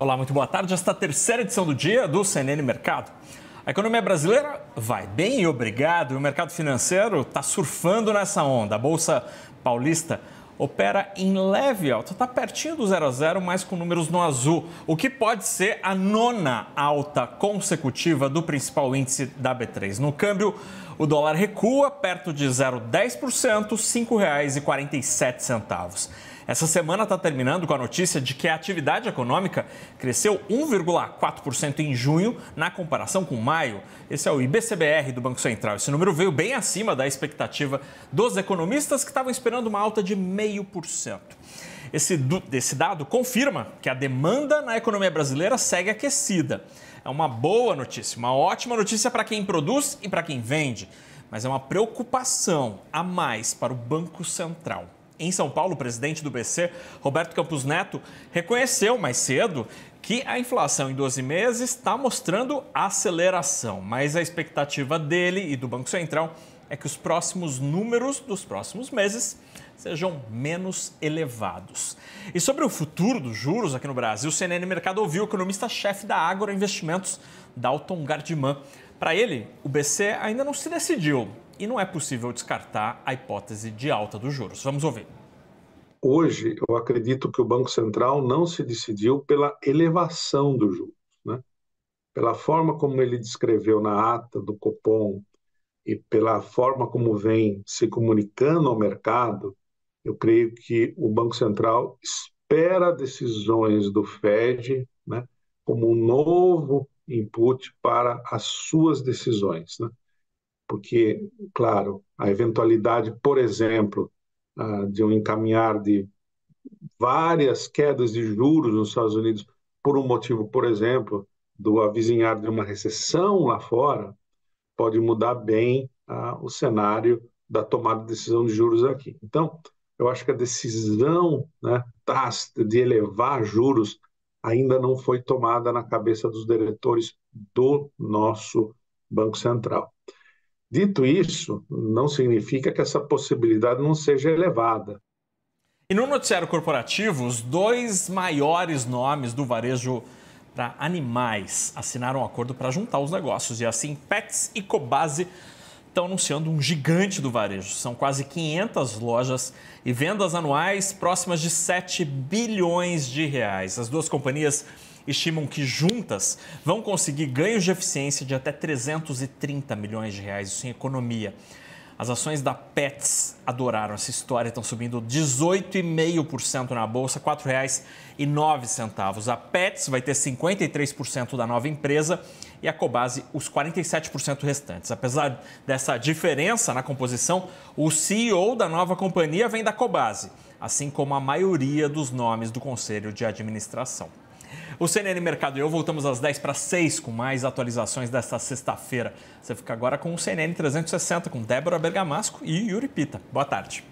Olá, muito boa tarde. Esta terceira edição do dia do CNN Mercado. A economia brasileira vai bem, obrigado. E o mercado financeiro está surfando nessa onda. A Bolsa Paulista opera em leve alta, está pertinho do zero a zero, mas com números no azul, o que pode ser a nona alta consecutiva do principal índice da B3. No câmbio, o dólar recua perto de 0,10%, R$ 5,47. Essa semana está terminando com a notícia de que a atividade econômica cresceu 1,4% em junho na comparação com maio. Esse é o IBCBR do Banco Central. Esse número veio bem acima da expectativa dos economistas que estavam esperando uma alta de 0,5%. Esse, esse dado confirma que a demanda na economia brasileira segue aquecida. É uma boa notícia, uma ótima notícia para quem produz e para quem vende, mas é uma preocupação a mais para o Banco Central. Em São Paulo, o presidente do BC, Roberto Campos Neto, reconheceu mais cedo que a inflação em 12 meses está mostrando aceleração, mas a expectativa dele e do Banco Central é que os próximos números dos próximos meses sejam menos elevados. E sobre o futuro dos juros aqui no Brasil, o CNN Mercado ouviu o economista-chefe da Ágora Investimentos, Dalton Gardiman. Para ele, o BC ainda não se decidiu e não é possível descartar a hipótese de alta dos juros. Vamos ouvir hoje eu acredito que o Banco Central não se decidiu pela elevação dos juros, né? pela forma como ele descreveu na ata do Copom e pela forma como vem se comunicando ao mercado, eu creio que o Banco Central espera decisões do Fed né, como um novo input para as suas decisões. Né? Porque, claro, a eventualidade, por exemplo, ah, de um encaminhar de várias quedas de juros nos Estados Unidos por um motivo, por exemplo, do avizinhar de uma recessão lá fora, pode mudar bem ah, o cenário da tomada de decisão de juros aqui. Então, eu acho que a decisão né, tácita de elevar juros ainda não foi tomada na cabeça dos diretores do nosso Banco Central. Dito isso, não significa que essa possibilidade não seja elevada. E no noticiário corporativo, os dois maiores nomes do varejo para animais assinaram um acordo para juntar os negócios. E assim, Pets e Cobase estão anunciando um gigante do varejo. São quase 500 lojas e vendas anuais próximas de 7 bilhões de reais. As duas companhias estimam que juntas vão conseguir ganhos de eficiência de até 330 milhões de reais, isso em economia. As ações da Pets adoraram essa história, estão subindo 18,5% na bolsa, R$ 4,09. A Pets vai ter 53% da nova empresa e a Cobase os 47% restantes. Apesar dessa diferença na composição, o CEO da nova companhia vem da Cobase, assim como a maioria dos nomes do conselho de administração. O CNN Mercado e eu voltamos às 10 para 6 com mais atualizações desta sexta-feira. Você fica agora com o CNN 360 com Débora Bergamasco e Yuri Pita. Boa tarde.